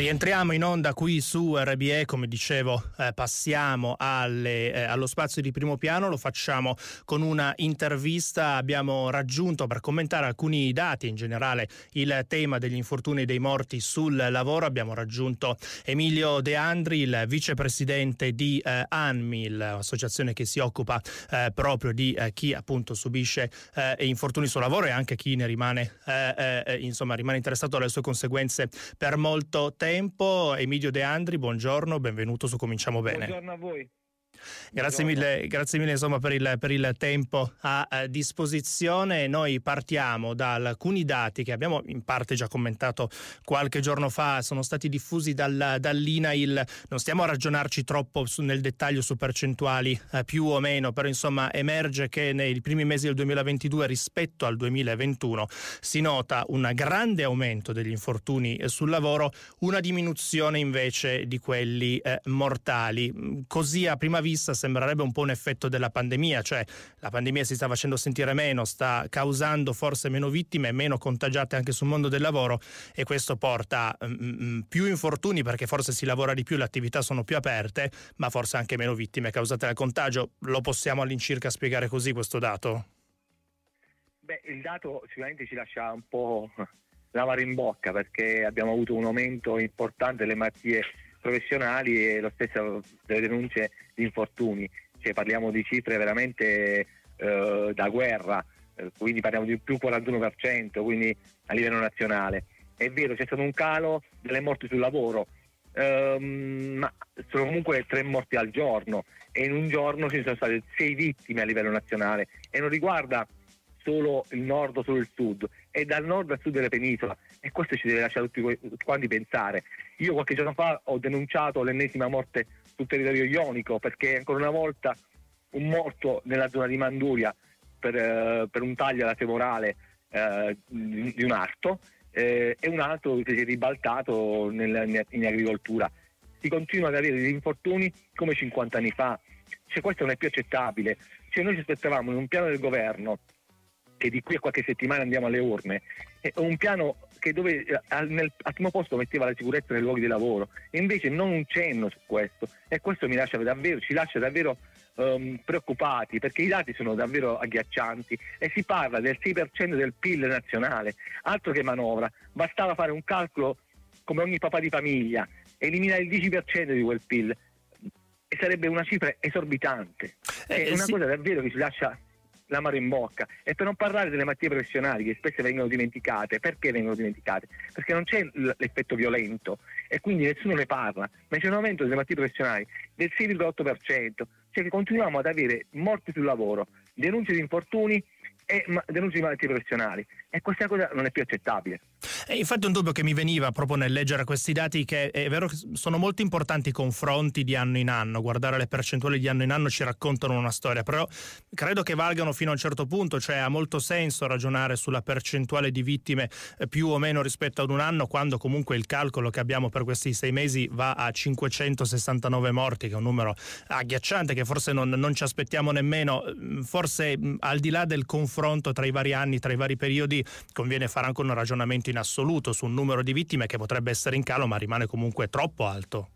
Rientriamo in onda qui su RBE, come dicevo eh, passiamo alle, eh, allo spazio di primo piano, lo facciamo con una intervista, abbiamo raggiunto per commentare alcuni dati, in generale il tema degli infortuni e dei morti sul lavoro, abbiamo raggiunto Emilio De Andri, il vicepresidente di eh, ANMI, l'associazione che si occupa eh, proprio di eh, chi appunto subisce eh, infortuni sul lavoro e anche chi ne rimane, insomma, rimane interessato alle sue conseguenze per molto tempo tempo. Emilio De Andri, buongiorno, benvenuto su Cominciamo Bene. Buongiorno a voi. Grazie mille, grazie mille insomma, per, il, per, il, tempo a, disposizione. Noi partiamo da alcuni dati che abbiamo in parte già commentato qualche giorno fa, sono stati diffusi dal, dall'INAIL. Non stiamo a ragionarci troppo su, nel dettaglio su percentuali eh, più o meno, però insomma emerge che nei primi mesi del 2022 rispetto al 2021 si nota un grande aumento degli infortuni eh, sul lavoro, una diminuzione invece di quelli eh, mortali. Così a prima vista vista sembrerebbe un po' un effetto della pandemia, cioè la pandemia si sta facendo sentire meno, sta causando forse meno vittime, meno contagiate anche sul mondo del lavoro e questo porta mh, mm, mm, mm, più infortuni perché forse si lavora di più, le attività sono più aperte, ma forse anche meno vittime causate dal contagio. Lo possiamo all'incirca spiegare così questo dato? Beh, il dato sicuramente ci lascia un po' l'amaro in bocca perché abbiamo avuto un aumento importante delle malattie professionali e lo stesso delle denunce di infortuni, cioè parliamo di cifre veramente eh, da guerra, eh, quindi parliamo di più 41%, quindi a livello nazionale. È vero, c'è stato un calo delle morti sul lavoro, ehm, ma sono comunque tre morti al giorno e in un giorno ci sono state sei vittime a livello nazionale e non riguarda solo il nord o solo il sud, è dal nord al sud della penisola, e questo ci deve lasciare tutti, quanti pensare. Io qualche giorno fa ho denunciato l'ennesima morte sul territorio ionico perché ancora una volta un morto nella zona di Manduria per, eh, per un taglio alla femorale eh, di, di un arto eh, e un altro che si è ribaltato nel, in agricoltura. Si continua ad avere degli infortuni come 50 anni fa. Cioè, questo non è più accettabile. Cioè, noi ci aspettavamo in un piano del governo che di qui a qualche settimana andiamo alle urne, è un piano che dove, eh, al, nel, al, primo posto metteva la sicurezza nei luoghi di lavoro e invece non un cenno su questo e questo lascia davvero, ci lascia davvero um, preoccupati perché i dati sono davvero agghiaccianti e si parla del 6% del PIL nazionale, altro che manovra, bastava fare un calcolo come ogni papà di famiglia, eliminare il 10% di quel PIL e sarebbe una cifra esorbitante, è eh, una sì. cosa davvero che ci lascia l'amaro in bocca. E per non parlare delle malattie professionali che spesso vengono dimenticate. Perché vengono dimenticate? Perché non c'è l'effetto violento e quindi nessuno ne parla. Ma c'è un aumento delle malattie professionali del 6,8%, cioè che continuiamo ad avere morti sul lavoro, denunce di infortuni e denunce di malattie professionali. E questa cosa non è più accettabile. E eh, infatti un dubbio che mi veniva proprio nel leggere questi dati che è vero che sono molto importanti i confronti di anno in anno, guardare le percentuali di anno in anno ci raccontano una storia, però credo che valgano fino a un certo punto, cioè ha molto senso ragionare sulla percentuale di vittime eh, più o meno rispetto ad un anno quando comunque il calcolo che abbiamo per questi sei mesi va a 569 morti, che è un numero agghiacciante che forse non, non ci aspettiamo nemmeno, mm, forse mm, al di là del confronto tra i vari anni, tra i vari periodi, conviene fare anche un ragionamento in assoluto su un numero di vittime che potrebbe essere in calo ma rimane comunque troppo alto.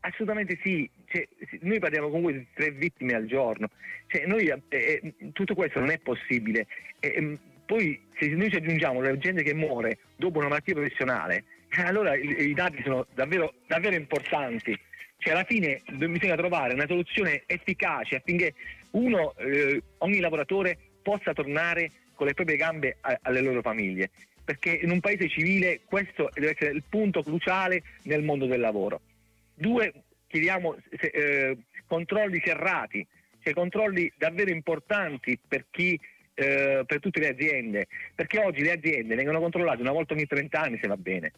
Assolutamente sì, cioè, noi parliamo comunque di tre vittime al giorno, cioè, noi, eh, eh, eh tutto questo non è possibile. Eh, ehm, poi se noi ci aggiungiamo la gente che muore dopo una malattia professionale, eh, allora i, i dati sono davvero, davvero importanti. Cioè, alla fine bisogna trovare una soluzione efficace affinché uno, eh, ogni lavoratore possa tornare con le proprie gambe a, alle loro famiglie, perché in un paese civile questo deve essere il punto cruciale nel mondo del lavoro. Due, chiediamo se, eh, controlli serrati, cioè controlli davvero importanti per chi eh, per tutte le aziende, perché oggi le aziende vengono controllate una volta ogni 30 anni se va bene,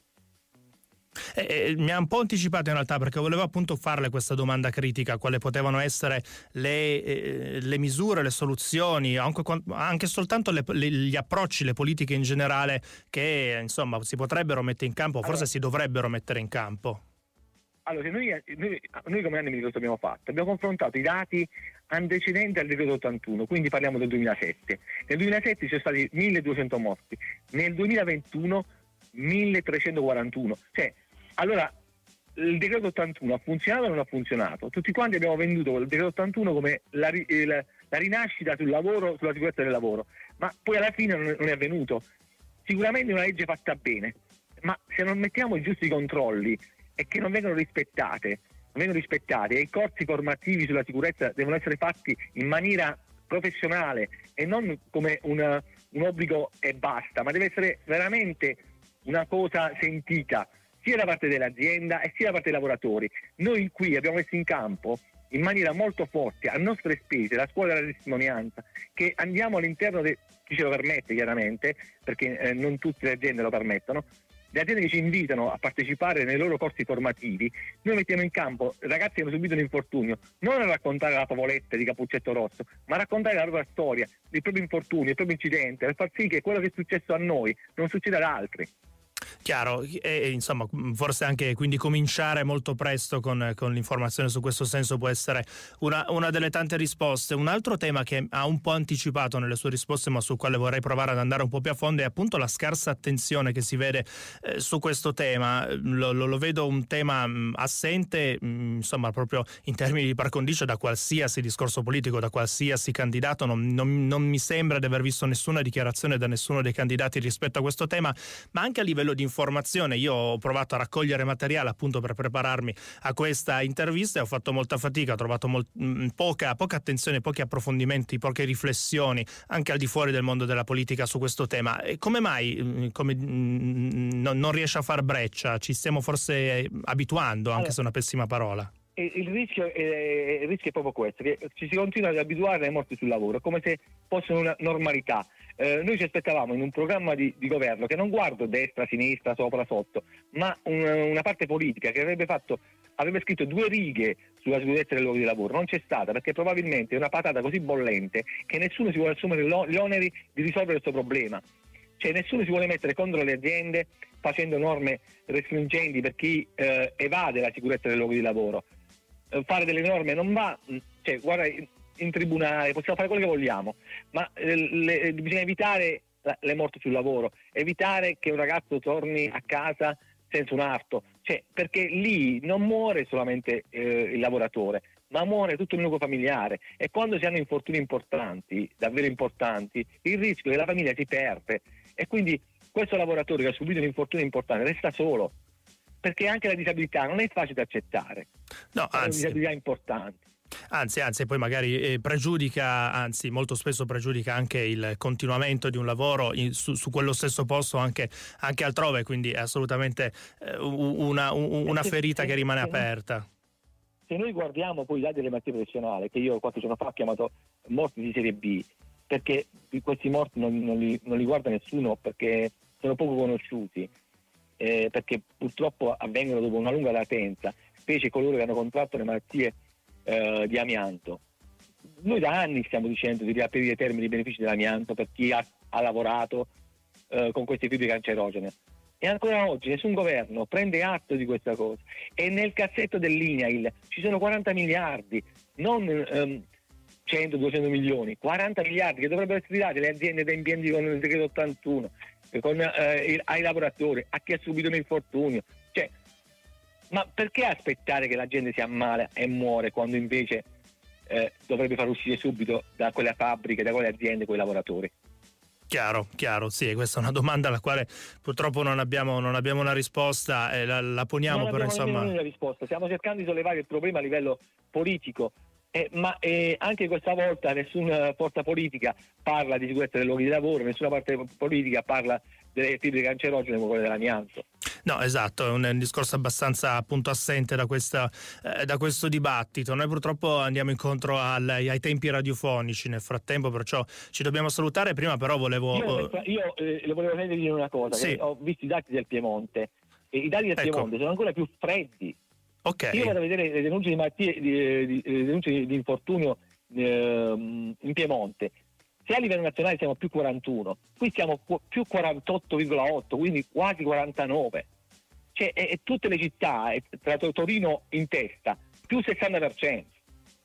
eh, mi ha un po' anticipato in realtà perché volevo appunto farle questa domanda critica, quali potevano essere le, eh, le misure, le soluzioni, anche, anche soltanto le, le, gli approcci, le politiche in generale che insomma si potrebbero mettere in campo, forse allora, si dovrebbero mettere in campo. Allora, noi, noi, noi come anni di cosa abbiamo fatto? Abbiamo confrontato i dati antecedenti al decreto 81, quindi parliamo del 2007. Nel 2007 ci sono stati 1200 morti, nel 2021 1341, cioè allora, il decreto 81 ha funzionato o non ha funzionato? Tutti quanti abbiamo venduto il decreto 81 come la, eh, la, la rinascita sul lavoro, sulla sicurezza del lavoro, ma poi alla fine non, non è avvenuto. Sicuramente è una legge fatta bene, ma se non mettiamo i giusti controlli e che non vengono rispettate, vengono rispettati e i corsi formativi sulla sicurezza devono essere fatti in maniera professionale e non come una, un obbligo e basta, ma deve essere veramente una cosa sentita sia da parte dell'azienda e sia da parte dei lavoratori. Noi qui abbiamo messo in campo in maniera molto forte, a nostre spese, la scuola della testimonianza, che andiamo all'interno, di chi ce lo permette chiaramente, perché eh, non tutte le aziende lo permettono, le aziende che ci invitano a partecipare nei loro corsi formativi, noi mettiamo in campo ragazzi che hanno subito un infortunio, non a raccontare la favoletta di Capuccetto Rosso, ma a raccontare la loro storia, il proprio infortunio, il proprio incidente, per far sì che quello che è successo a noi non succeda ad altri. Chiaro, e, insomma mm, forse anche quindi cominciare molto presto con, con l'informazione su questo senso può essere una, una, delle tante risposte. Un altro tema che ha un po' anticipato nelle sue risposte ma sul quale vorrei provare ad andare un po' più a fondo è appunto la scarsa attenzione che si vede eh, su questo tema. Lo, lo, lo vedo un tema mh, mm, assente mh, mm, insomma proprio in termini di par condicio da qualsiasi discorso politico, da qualsiasi candidato. Non, non, non mi sembra di aver visto nessuna dichiarazione da nessuno dei candidati rispetto a questo tema, ma anche a livello di informazione informazione. Io ho provato a raccogliere materiale appunto per prepararmi a questa intervista e ho fatto molta fatica, ho trovato molt- mh, mm, poca, poca, attenzione, pochi approfondimenti, poche riflessioni anche al di fuori del mondo della politica su questo tema. E come mai mm, come, mh, mm, no, non riesce a far breccia? Ci stiamo forse eh, abituando, anche allora. se è una pessima parola. Il rischio, eh, il rischio, è proprio questo, che ci si continua ad abituare alle morti sul lavoro, come se fosse una normalità. Eh, noi ci aspettavamo in un programma di, di, governo che non guardo destra, sinistra, sopra, sotto, ma un, una parte politica che avrebbe, fatto, avrebbe scritto due righe sulla sicurezza del luogo di lavoro. Non c'è stata perché probabilmente è una patata così bollente che nessuno si vuole assumere gli oneri di risolvere questo problema. Cioè nessuno si vuole mettere contro le aziende facendo norme restringenti per chi eh, evade la sicurezza del luogo di lavoro. Eh, fare delle norme non va, cioè, guarda, in tribunale, possiamo fare quello che vogliamo, ma eh, le, eh, bisogna evitare le morti sul lavoro, evitare che un ragazzo torni a casa senza un arto, cioè, perché lì non muore solamente eh, il lavoratore, ma muore tutto il nucleo familiare e quando si hanno infortuni importanti, davvero importanti, il rischio è che la famiglia si perde e quindi questo lavoratore che ha subito un infortunio importante resta solo, perché anche la disabilità non è facile da accettare, no, anzi. è una disabilità importante. Anzi, anzi, poi magari eh, pregiudica, anzi molto spesso pregiudica anche il continuamento di un lavoro in, su, su, quello stesso posto anche, anche altrove, quindi è assolutamente eh, una, eh, una, ferita che rimane aperta. Se noi guardiamo poi i dati dell'emancia professionale, che io qualche giorno fa ho chiamato morti di serie B, perché questi morti non, non, li, non li guarda nessuno perché sono poco conosciuti, eh, perché purtroppo avvengono dopo una lunga latenza, specie coloro che hanno contratto le malattie eh, di amianto. Noi da anni stiamo dicendo di riaprire i termini di benefici dell'amianto per chi ha, ha lavorato eh, con queste fibre cancerogene. E ancora oggi nessun governo prende atto di questa cosa. E nel cassetto dell'INAIL ci sono 40 miliardi, non ehm, 100-200 milioni, 40 miliardi che dovrebbero essere dati alle aziende da impianti con il decreto 81, con, eh, ai lavoratori, a chi ha subito un infortunio, ma perché aspettare che la gente si ammala e muore quando invece eh, dovrebbe far uscire subito da quelle fabbriche, da quelle aziende, quei lavoratori? Chiaro, chiaro, sì, questa è una domanda alla quale purtroppo non abbiamo, non abbiamo una risposta, eh, la, la, poniamo non però insomma... Non una risposta, stiamo cercando di sollevare il problema a livello politico, eh, ma eh, anche questa volta nessuna forza politica parla di sicurezza dei luoghi di lavoro, nessuna parte politica parla delle fibre cancerogene come quelle dell'amianto. No, esatto, è un, è un discorso abbastanza appunto assente da, questa, eh, da, questo dibattito. Noi purtroppo andiamo incontro al, ai tempi radiofonici nel frattempo, perciò ci dobbiamo salutare. Prima però volevo... Io, eh, io eh, le volevo dire una cosa, sì. ho visto i dati del Piemonte e i dati del ecco. Piemonte sono ancora più freddi. Okay. Io vado a vedere le denunce di, malattie, di, di, eh, le denunce di infortunio eh, in Piemonte se a livello nazionale siamo più 41, qui siamo più 48,8, quindi quasi 49 cioè, e, tutte le città, tra Torino in testa, più 60%.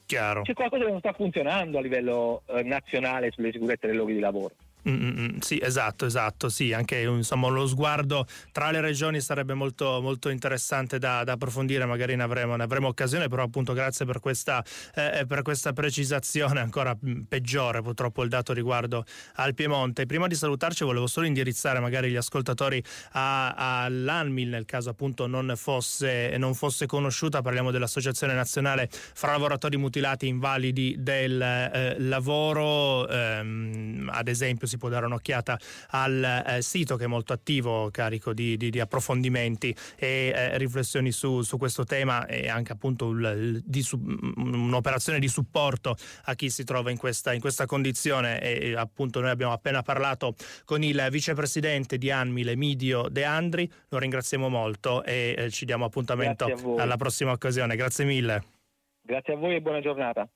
Chiaro. C'è qualcosa che non sta funzionando a livello eh, nazionale sulle sicurezze dei luoghi di lavoro. Mm, mm, mm, sì, esatto, esatto, sì, anche insomma, lo sguardo tra le regioni sarebbe molto, molto interessante da, da, approfondire, magari ne avremo, ne avremo, occasione, però appunto grazie per questa, eh, eh per questa, precisazione ancora mm, peggiore purtroppo il dato riguardo al Piemonte. Prima di salutarci volevo solo indirizzare magari gli ascoltatori all'ANMIL nel caso appunto non fosse, non fosse, conosciuta, parliamo dell'Associazione Nazionale fra Lavoratori Mutilati e Invalidi del eh, Lavoro, ehm, ad esempio si può dare un'occhiata al eh, sito che è molto attivo, carico di, di, di approfondimenti e eh, riflessioni su, su, questo tema e anche appunto il, di, su, mm, un'operazione di supporto a chi si trova in questa, in questa condizione. E, appunto noi abbiamo appena parlato con il vicepresidente di Anmile, Midio De Andri, lo ringraziamo molto e eh, ci diamo appuntamento alla prossima occasione. Grazie mille. Grazie a voi e buona giornata.